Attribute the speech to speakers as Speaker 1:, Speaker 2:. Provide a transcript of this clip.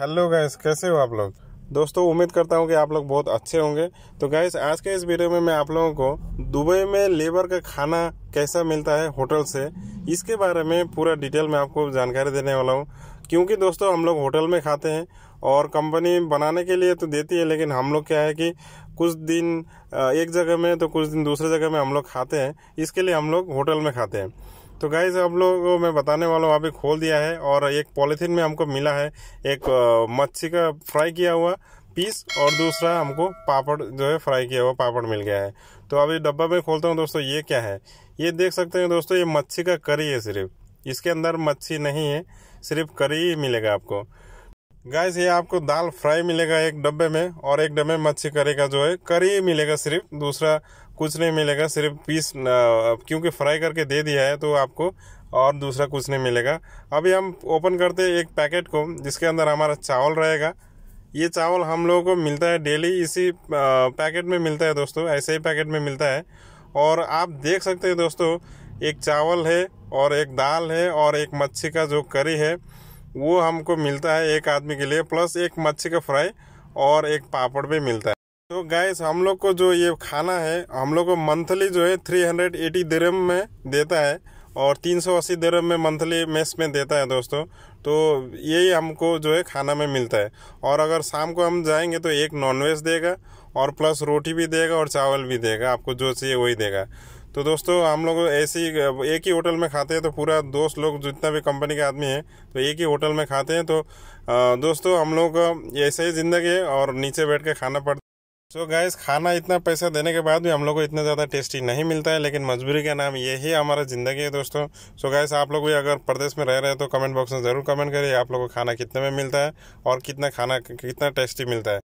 Speaker 1: hello guys कैसे हो आप लोग दोस्तों उम्मीद करता हूँ कि आप लोग बहुत अच्छे होंगे तो गैस आज के इस वीडियो में मैं आप लोगों को दुबई में लेबर का खाना कैसा मिलता है होटल से इसके बारे में पूरा डिटेल में आपको जानकारी देने वाला हूँ क्योंकि दोस्तों हम लोग होटल में खाते हैं और कंपनी बनाने के लिए तो देती है लेकिन हम लोग क्या है कि कुछ दिन एक जगह में तो कुछ दिन दूसरे जगह में हम लोग खाते हैं इसके लिए हम लोग होटल में खाते हैं तो गाय हम लोग को मैं बताने वाला हूँ अभी खोल दिया है और एक पॉलीथीन में हमको मिला है एक मच्छी का फ्राई किया हुआ पीस और दूसरा हमको पापड़ जो है फ्राई किया हुआ पापड़ मिल गया है तो अभी डब्बा में खोलता हूँ दोस्तों ये क्या है ये देख सकते हैं दोस्तों ये मच्छी का करी है सिर्फ इसके अंदर मच्छी नहीं है सिर्फ करी ही मिलेगा आपको गाय ये आपको दाल फ्राई मिलेगा एक डब्बे में और एक डब्बे मच्छी करी का जो है करी मिलेगा सिर्फ दूसरा कुछ नहीं मिलेगा सिर्फ पीस क्योंकि फ्राई करके दे दिया है तो आपको और दूसरा कुछ नहीं मिलेगा अभी हम ओपन करते हैं एक पैकेट को जिसके अंदर हमारा चावल रहेगा ये चावल हम लोगों को मिलता है डेली इसी पैकेट में मिलता है दोस्तों ऐसे ही पैकेट में मिलता है और आप देख सकते हैं दोस्तों एक चावल है और एक दाल है और एक मच्छी का जो करी है वो हमको मिलता है एक आदमी के लिए प्लस एक मच्छी का फ्राई और एक पापड़ भी मिलता है तो गैस हम लोग को जो ये खाना है हम लोग को मंथली जो है थ्री हंड्रेड एटी दरम में देता है और तीन सौ अस्सी दरम में मंथली मेस में देता है दोस्तों तो यही हमको जो है खाना में मिलता है और अगर शाम को हम जाएंगे तो एक नॉनवेज देगा और प्लस रोटी भी देगा और चावल भी देगा आपको जो चाहिए वही देगा तो दोस्तों हम लोग ऐसे ही एक ही होटल में खाते हैं तो पूरा दोस्त लोग जितना भी कंपनी के आदमी हैं तो एक ही होटल में खाते हैं तो दोस्तों हम लोग ऐसे ही ज़िंदगी है और नीचे बैठ के खाना पड़ता सो so गैस खाना इतना पैसा देने के बाद भी हम लोग को इतना ज़्यादा टेस्टी नहीं मिलता है लेकिन मजबूरी का नाम यही हमारा ज़िंदगी है दोस्तों सो so गैस आप लोग भी अगर प्रदेश में रह रहे हैं तो कमेंट बॉक्स में ज़रूर कमेंट करिए आप लोग को खाना कितने में मिलता है और कितना खाना कितना टेस्टी मिलता है